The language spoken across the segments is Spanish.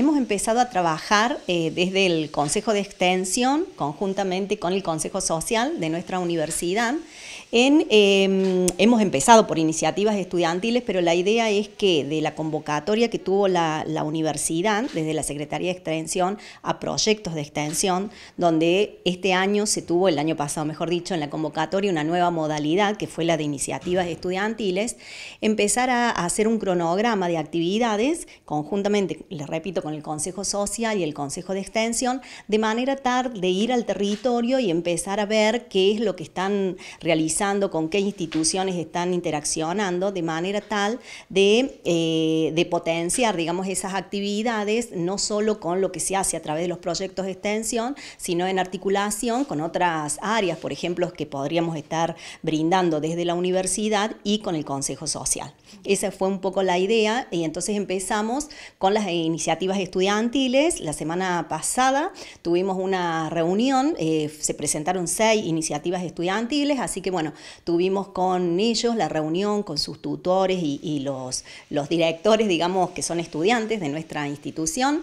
hemos empezado a trabajar eh, desde el Consejo de Extensión, conjuntamente con el Consejo Social de nuestra universidad. En, em, hemos empezado por iniciativas estudiantiles, pero la idea es que de la convocatoria que tuvo la, la universidad, desde la Secretaría de Extensión, a proyectos de extensión, donde este año se tuvo, el año pasado mejor dicho, en la convocatoria una nueva modalidad, que fue la de iniciativas estudiantiles, empezar a hacer un cronograma de actividades, conjuntamente, les repito, con el Consejo Social y el Consejo de Extensión, de manera tal de ir al territorio y empezar a ver qué es lo que están realizando, con qué instituciones están interaccionando, de manera tal de, eh, de potenciar, digamos, esas actividades, no solo con lo que se hace a través de los proyectos de extensión, sino en articulación con otras áreas, por ejemplo, que podríamos estar brindando desde la universidad y con el Consejo Social. Esa fue un poco la idea y entonces empezamos con las iniciativas estudiantiles. La semana pasada tuvimos una reunión, eh, se presentaron seis iniciativas estudiantiles, así que bueno, tuvimos con ellos la reunión, con sus tutores y, los, los directores, digamos, que son estudiantes de nuestra institución.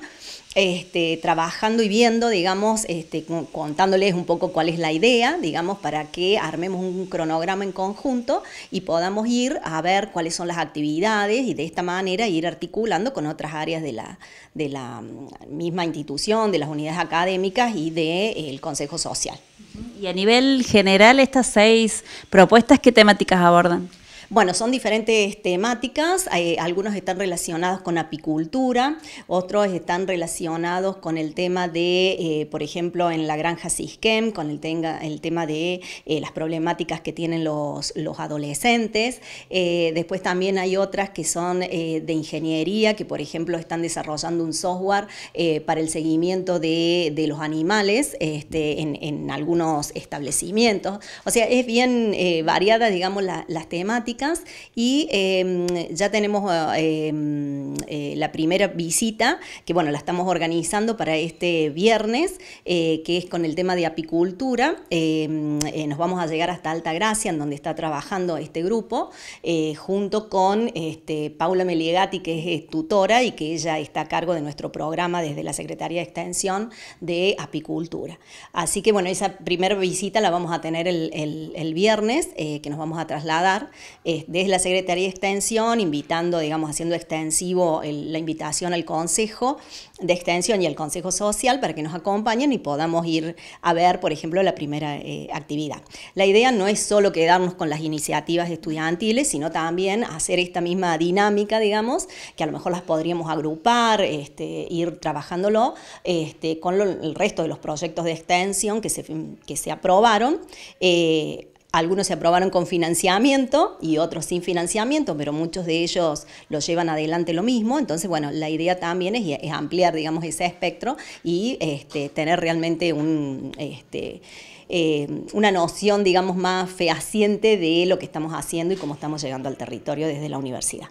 Este, trabajando y viendo, digamos, este, contándoles un poco cuál es la idea, digamos, para que armemos un cronograma en conjunto y podamos ir a ver cuáles son las actividades y de esta manera ir articulando con otras áreas de la, de la mm, misma institución, de las unidades académicas y del eh, Consejo Social. Y a nivel general, estas seis propuestas, ¿qué temáticas abordan? Bueno, son diferentes temáticas, eh, algunos están relacionados con apicultura, otros están relacionados con el tema de, eh, por ejemplo, en la granja Sisquem, con el, tenga, el tema de eh, las problemáticas que tienen los, adolescentes. después también hay otras que son de ingeniería, que por ejemplo están desarrollando un software para el seguimiento de, los animales este, en, algunos establecimientos. O sea, es bien variada, digamos, las temáticas y em, ya tenemos eh, em, eh, la primera visita, que bueno, la estamos organizando para este viernes, eh, que es con el tema de apicultura. Em, nos vamos a llegar hasta Alta Gracia, en donde está trabajando este grupo, junto con este, Paula Meliegati, que es tutora y que ella está a cargo de nuestro programa desde la Secretaría de Extensión de Apicultura. Así que bueno, esa primera visita la vamos a tener el, viernes, que nos vamos a trasladar desde la Secretaría de Extensión, invitando, digamos, haciendo extensivo la invitación al Consejo de Extensión y al Consejo Social para que nos acompañen y podamos ir a ver, por ejemplo, la primera eh, actividad. La idea no es solo quedarnos con las iniciativas estudiantiles, sino también hacer esta misma dinámica, digamos, que a lo mejor las podríamos agrupar, este, ir trabajándolo este, con el resto de los proyectos de extensión que se, que se aprobaron. Eh, algunos se aprobaron con financiamiento y otros sin financiamiento, pero muchos de ellos lo llevan adelante lo mismo. Entonces, bueno, la idea también es, ampliar, digamos, ese espectro y este, tener realmente este, eh, una noción, digamos, más fehaciente de lo que estamos haciendo y cómo estamos llegando al territorio desde la universidad.